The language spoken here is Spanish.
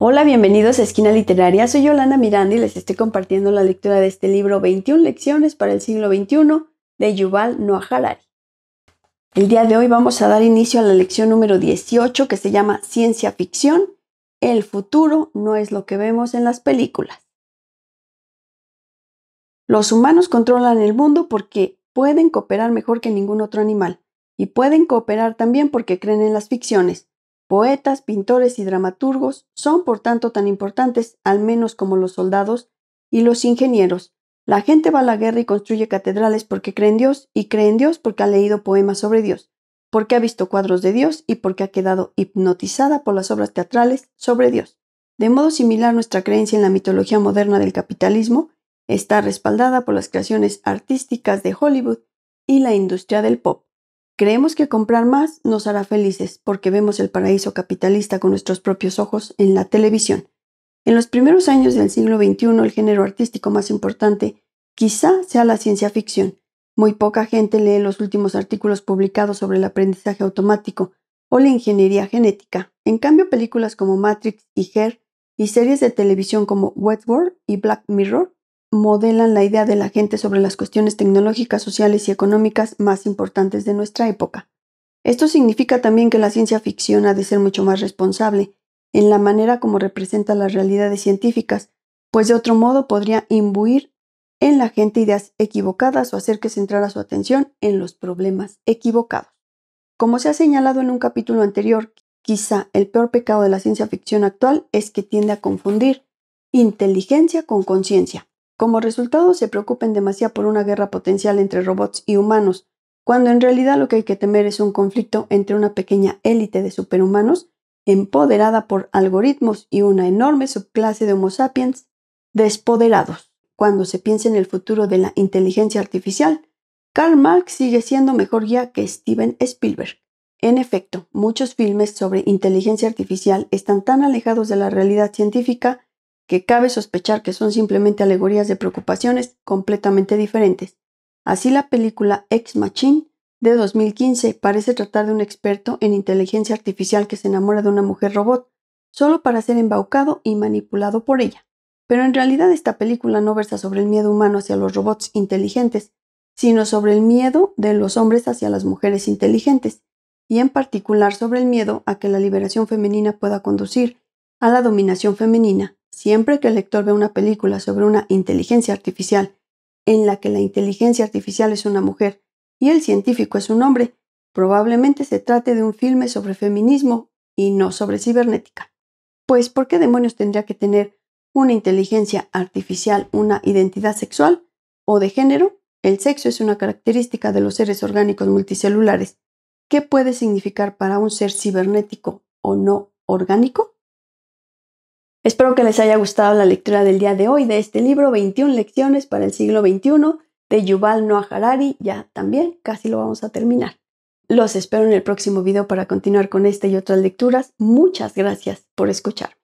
Hola, bienvenidos a Esquina Literaria. Soy Yolanda Miranda y les estoy compartiendo la lectura de este libro 21 Lecciones para el siglo XXI de Yuval Noah Harari. El día de hoy vamos a dar inicio a la lección número 18 que se llama Ciencia Ficción. El futuro no es lo que vemos en las películas. Los humanos controlan el mundo porque pueden cooperar mejor que ningún otro animal y pueden cooperar también porque creen en las ficciones Poetas, pintores y dramaturgos son por tanto tan importantes, al menos como los soldados y los ingenieros. La gente va a la guerra y construye catedrales porque cree en Dios y cree en Dios porque ha leído poemas sobre Dios, porque ha visto cuadros de Dios y porque ha quedado hipnotizada por las obras teatrales sobre Dios. De modo similar, nuestra creencia en la mitología moderna del capitalismo está respaldada por las creaciones artísticas de Hollywood y la industria del pop. Creemos que comprar más nos hará felices porque vemos el paraíso capitalista con nuestros propios ojos en la televisión. En los primeros años del siglo XXI el género artístico más importante quizá sea la ciencia ficción. Muy poca gente lee los últimos artículos publicados sobre el aprendizaje automático o la ingeniería genética. En cambio, películas como Matrix y Her y series de televisión como Wetworld y Black Mirror modelan la idea de la gente sobre las cuestiones tecnológicas, sociales y económicas más importantes de nuestra época. Esto significa también que la ciencia ficción ha de ser mucho más responsable en la manera como representa las realidades científicas, pues de otro modo podría imbuir en la gente ideas equivocadas o hacer que centrara su atención en los problemas equivocados. Como se ha señalado en un capítulo anterior, quizá el peor pecado de la ciencia ficción actual es que tiende a confundir inteligencia con conciencia. Como resultado, se preocupen demasiado por una guerra potencial entre robots y humanos, cuando en realidad lo que hay que temer es un conflicto entre una pequeña élite de superhumanos empoderada por algoritmos y una enorme subclase de Homo sapiens despoderados. Cuando se piensa en el futuro de la inteligencia artificial, Karl Marx sigue siendo mejor guía que Steven Spielberg. En efecto, muchos filmes sobre inteligencia artificial están tan alejados de la realidad científica que cabe sospechar que son simplemente alegorías de preocupaciones completamente diferentes. Así la película Ex Machine de 2015 parece tratar de un experto en inteligencia artificial que se enamora de una mujer robot, solo para ser embaucado y manipulado por ella. Pero en realidad esta película no versa sobre el miedo humano hacia los robots inteligentes, sino sobre el miedo de los hombres hacia las mujeres inteligentes, y en particular sobre el miedo a que la liberación femenina pueda conducir a la dominación femenina, Siempre que el lector ve una película sobre una inteligencia artificial en la que la inteligencia artificial es una mujer y el científico es un hombre, probablemente se trate de un filme sobre feminismo y no sobre cibernética. Pues, ¿por qué demonios tendría que tener una inteligencia artificial una identidad sexual o de género? El sexo es una característica de los seres orgánicos multicelulares. ¿Qué puede significar para un ser cibernético o no orgánico? Espero que les haya gustado la lectura del día de hoy de este libro 21 lecciones para el siglo XXI de Yuval Noah Harari. Ya también casi lo vamos a terminar. Los espero en el próximo video para continuar con esta y otras lecturas. Muchas gracias por escuchar.